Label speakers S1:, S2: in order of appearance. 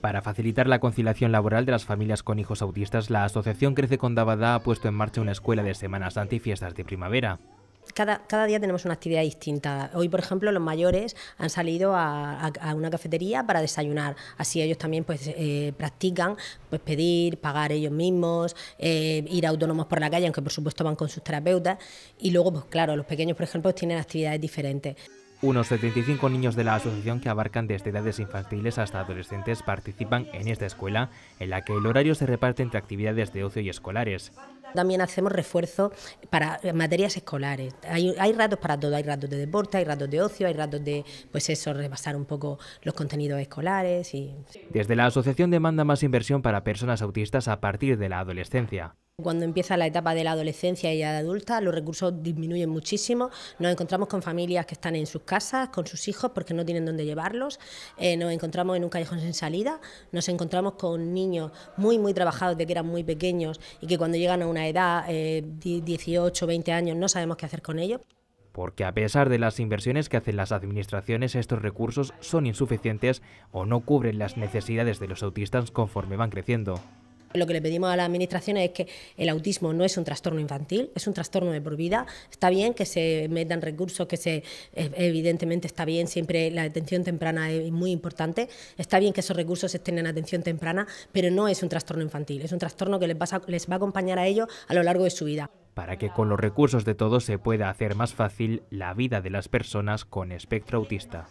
S1: Para facilitar la conciliación laboral de las familias con hijos autistas, la Asociación Crece con Dabadá ha puesto en marcha una escuela de Semana Santa y fiestas de primavera.
S2: Cada, día tenemos una actividad distinta. Hoy, por ejemplo, los mayores han salido a, una cafetería para desayunar. Así ellos también pues, eh, practican pues, pedir, pagar ellos mismos, eh, ir autónomos por la calle, aunque por supuesto van con sus terapeutas. Y luego, pues claro, los pequeños, por ejemplo, tienen actividades diferentes.
S1: Unos 75 niños de la asociación que abarcan desde edades infantiles hasta adolescentes participan en esta escuela, en la que el horario se reparte entre actividades de ocio y escolares.
S2: También hacemos refuerzo para eh, materias escolares. Hay, ratos para todo, hay ratos de deporte, hay ratos de ocio, hay ratos de, pues eso, un poco los contenidos escolares. Y...
S1: Desde la asociación demanda más inversión para personas autistas a partir de la adolescencia.
S2: Cuando empieza la etapa de la adolescencia y la adulta, los recursos disminuyen muchísimo. Nos encontramos con familias que están en sus casas, con sus hijos, porque no tienen dónde llevarlos. Eh, nos encontramos en un callejón sin salida. Nos encontramos con niños muy, muy trabajados, de que eran muy pequeños y que cuando llegan a una edad, de 18, 20 años, no sabemos qué hacer con ellos
S1: porque a pesar de las inversiones que hacen las administraciones, estos recursos son insuficientes o no cubren las necesidades de los autistas conforme van creciendo.
S2: Lo que le pedimos a la Administración es que el autismo no es un trastorno infantil, es un trastorno de por vida. Está bien que se metan recursos, que se eh, evidentemente está bien, siempre la atención temprana es muy importante. Está bien que esos recursos estén en atención temprana, pero no es un trastorno infantil, es un trastorno que les va a, les va a acompañar a ellos a lo largo de su vida
S1: para que con los recursos de todos se pueda hacer más fácil la vida de las personas con espectro autista.